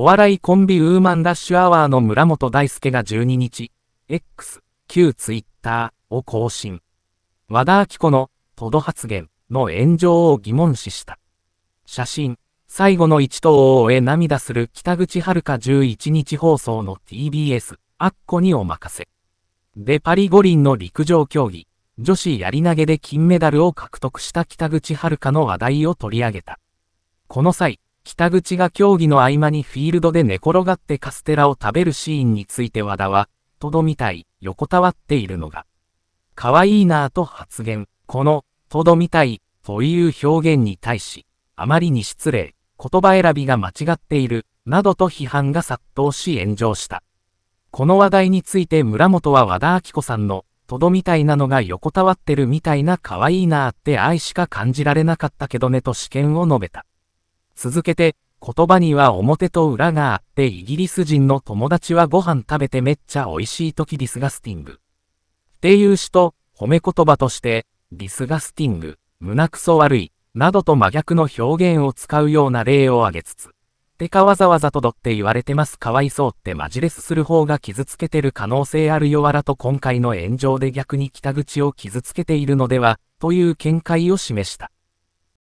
お笑いコンビウーマンラッシュアワーの村本大輔が12日、X、旧 Twitter を更新。和田明子の、とど発言の炎上を疑問視した。写真、最後の一投を終え涙する北口遥11日放送の TBS、アッコにお任せ。でパリ五輪の陸上競技、女子やり投げで金メダルを獲得した北口遥の話題を取り上げた。この際、北口が競技の合間にフィールドで寝転がってカステラを食べるシーンについて和田は、とどみたい、横たわっているのが、可愛いなぁと発言。この、とどみたい、という表現に対し、あまりに失礼、言葉選びが間違っている、などと批判が殺到し炎上した。この話題について村本は和田明子さんの、とどみたいなのが横たわってるみたいな可愛いなぁって愛しか感じられなかったけどねと試験を述べた。続けて、言葉には表と裏があって、イギリス人の友達はご飯食べてめっちゃ美味しい時ディスガスティング。っていう詩と、褒め言葉として、ディスガスティング、胸くそ悪い、などと真逆の表現を使うような例を挙げつつ、てかわざわざとどって言われてますかわいそうってマジレスする方が傷つけてる可能性あるよわらと今回の炎上で逆に北口を傷つけているのでは、という見解を示した。